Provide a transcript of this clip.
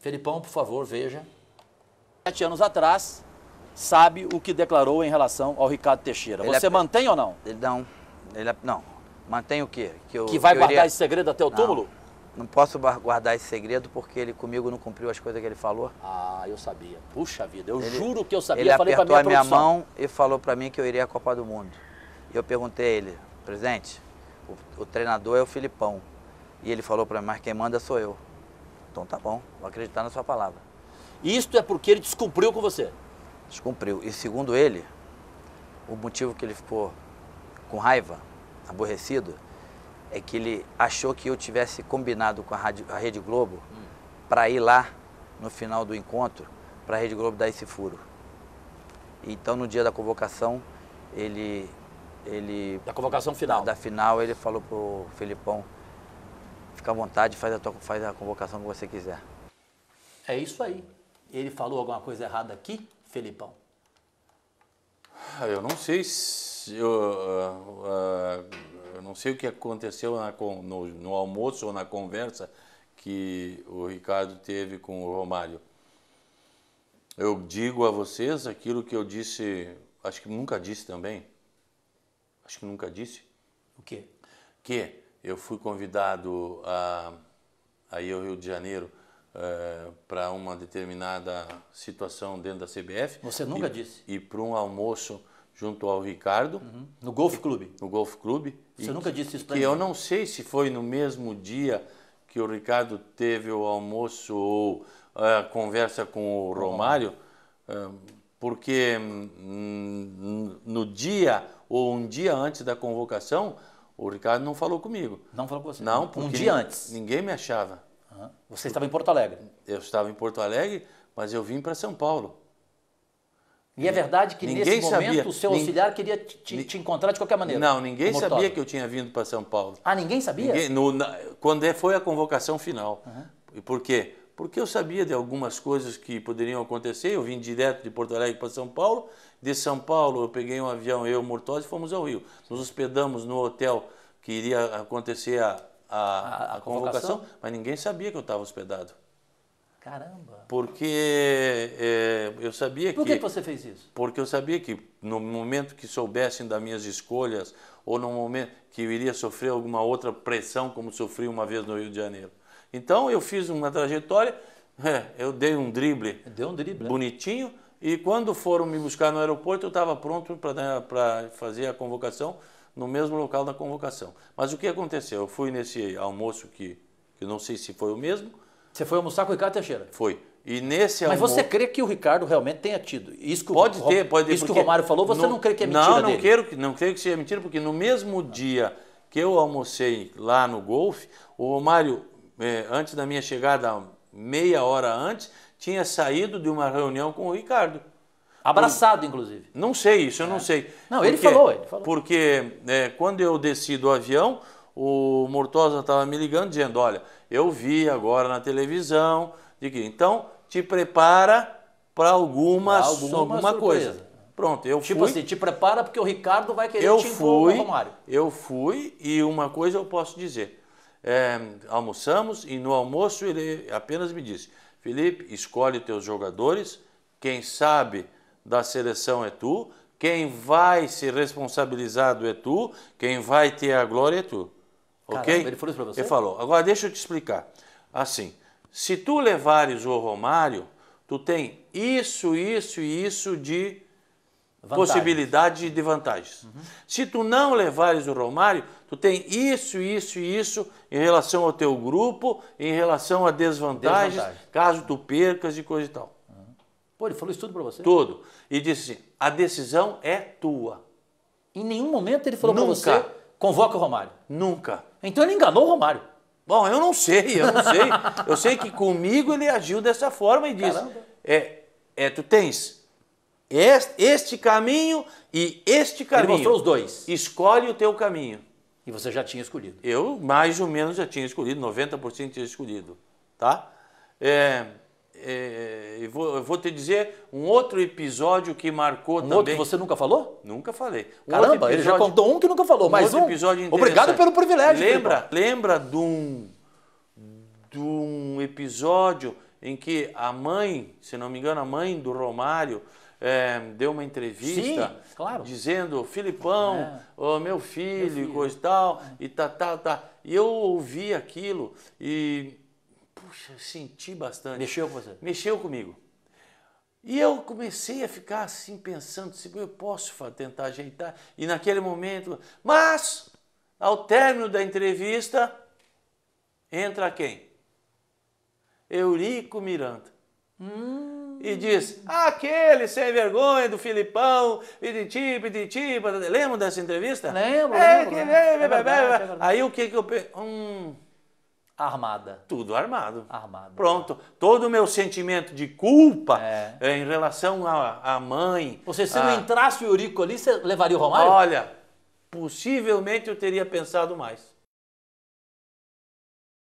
Felipão, por favor, veja. Sete anos atrás, sabe o que declarou em relação ao Ricardo Teixeira. Ele é Você é... mantém ou não? Ele não. Ele é... Não. Mantém o quê? Que, eu, que vai que guardar iria... esse segredo até o não. túmulo? Não posso guardar esse segredo porque ele comigo não cumpriu as coisas que ele falou. Ah, eu sabia. Puxa vida, eu ele, juro que eu sabia. Ele eu falei apertou minha a minha mão e falou para mim que eu iria à Copa do Mundo. E eu perguntei a ele, presidente, o, o treinador é o Filipão. E ele falou para mim, mas quem manda sou eu. Então tá bom, vou acreditar na sua palavra. Isto é porque ele descumpriu com você? Descumpriu. E segundo ele, o motivo que ele ficou com raiva, aborrecido, é que ele achou que eu tivesse combinado com a, Rádio, a Rede Globo hum. para ir lá no final do encontro para a Rede Globo dar esse furo. Então no dia da convocação, ele. ele da convocação final? Da, final, ele falou pro Felipão fica à vontade, faz a, tua, faz a convocação que você quiser. É isso aí. Ele falou alguma coisa errada aqui, Felipão? Ah, eu não sei se, eu, uh, uh, eu não sei o que aconteceu na, no, no, almoço ou na conversa que o Ricardo teve com o Romário. Eu digo a vocês aquilo que eu disse, acho que nunca disse também. Acho que nunca disse. O quê? Que eu fui convidado a, a ir ao Rio de Janeiro é, eh, para uma determinada situação dentro da CBF. Você nunca e, disse. E para um almoço junto ao Ricardo. Uhum. No Golf Clube. No Golf Clube. Você nunca disse isso para mim. Que eu não sei se foi no mesmo dia que o Ricardo teve o almoço ou eh, a conversa com o Romário, eh, porque hum, no dia ou um dia antes da convocação, o Ricardo não falou comigo. Não falou com você? Não, porque um dia antes. Ninguém me achava. Uhum. Você estava em Porto Alegre? Eu estava em Porto Alegre, mas eu vim para São Paulo. E é verdade que ninguém nesse sabia. momento o seu auxiliar queria te, te, encontrar de qualquer maneira? Não, ninguém sabia que eu tinha vindo para São Paulo. Ah, ninguém sabia? Ninguém, no, na, quando é, foi a convocação final. Uhum. Por quê? porque eu sabia de algumas coisas que poderiam acontecer. Eu vim direto de Porto Alegre para São Paulo. De São Paulo, eu peguei um avião, eu e o Mortosi, fomos ao Rio. Nos hospedamos no hotel que iria acontecer a, a, a convocação, convocação, mas ninguém sabia que eu estava hospedado. Caramba! Porque é, eu sabia Por que. Por que você fez isso? Porque eu sabia que no momento que soubessem das minhas escolhas, ou no momento que eu iria sofrer alguma outra pressão, como sofri uma vez no Rio de Janeiro. Então eu fiz uma trajetória, é, eu dei um drible, deu um drible né? bonitinho, né? e quando foram me buscar no aeroporto, eu estava pronto para fazer a convocação no mesmo local da convocação. Mas o que aconteceu? Eu fui nesse almoço que, que não sei se foi o mesmo. Você foi almoçar com o Ricardo Teixeira? Foi. E nesse Mas você crê que o Ricardo realmente tenha tido? Isso que pode o... ter, pode ter. Isso que o Romário falou, você no... não crê que é mentira Não, não dele? Quero que, não creio que seja mentira, porque no mesmo dia que eu almocei lá no Golfe, o Romário é, antes da minha chegada, meia hora antes, tinha saído de uma reunião com o Ricardo. Abraçado, inclusive. Não sei isso, eu é. não sei. Não, porque, ele falou, ele falou. Porque é, quando eu desci do avião, o Mortosa estava me ligando dizendo, olha, eu vi agora na televisão, de que, então te prepara para alguma, alguma, alguma coisa. Pronto, eu tipo fui. Tipo assim, te prepara porque o Ricardo vai querer eu te fui, o Romário. Eu fui e uma coisa eu posso dizer, é, almoçamos e no almoço ele apenas me disse: Felipe, escolhe teus jogadores, quem sabe da seleção é tu, quem vai se responsabilizado é tu, quem vai ter a glória é tu. Caramba, ok? Ele falou isso pra você? Ele falou. Agora deixa eu te explicar. Assim, se tu levares o Romário, tu tem isso, isso e isso de Vantagens. possibilidade de vantagens. Uhum. Se tu não levares o Romário, tu tem isso, isso e isso em relação ao teu grupo, em relação a desvantagens, Desvantagem. caso tu percas e coisa e tal. Uhum. Pô, ele falou isso tudo para você? Tudo. E disse assim, a decisão é tua. Em nenhum momento ele falou para você, convoca o Romário. Nunca. Então ele enganou o Romário. Bom, eu não sei, eu não sei. eu sei que comigo ele agiu dessa forma e disse, é, é, tu tens este caminho e este caminho. Ele mostrou os dois. Escolhe o teu caminho. E você já tinha escolhido. Eu mais ou menos já tinha escolhido, 90% tinha escolhido, tá? É, é, eu, vou, eu, vou, te dizer um outro episódio que marcou um também. Outro que você nunca falou? Nunca falei. Um Caramba, episódio, ele já contou um que nunca falou, um mais um. Episódio Obrigado pelo privilégio. Lembra, lembra de um, de um episódio em que a mãe, se não me engano, a mãe do Romário é, deu uma entrevista Sim, claro. dizendo, Filipão, é. oh, meu filho, filho. coisa e tal, é. e tá, tá, tá. E eu ouvi aquilo e, puxa, senti bastante. Mexeu com você? Mexeu comigo. E eu comecei a ficar assim, pensando, se eu posso tentar ajeitar. E naquele momento, mas, ao término da entrevista, entra quem? Eurico Miranda. Hum. E diz, aquele sem vergonha do Filipão, pititi, pititi, lembra dessa entrevista? Lembro, é, lembro. Que, lembro. É, é, é, é verdade, é Aí o que que eu... Pe... Hum, Armada. Tudo armado. Armado. Pronto. Tá. Todo o meu sentimento de culpa É, em relação à mãe. Você, se a... não entrasse o Eurico ali, você levaria o Romário? Olha, possivelmente eu teria pensado mais.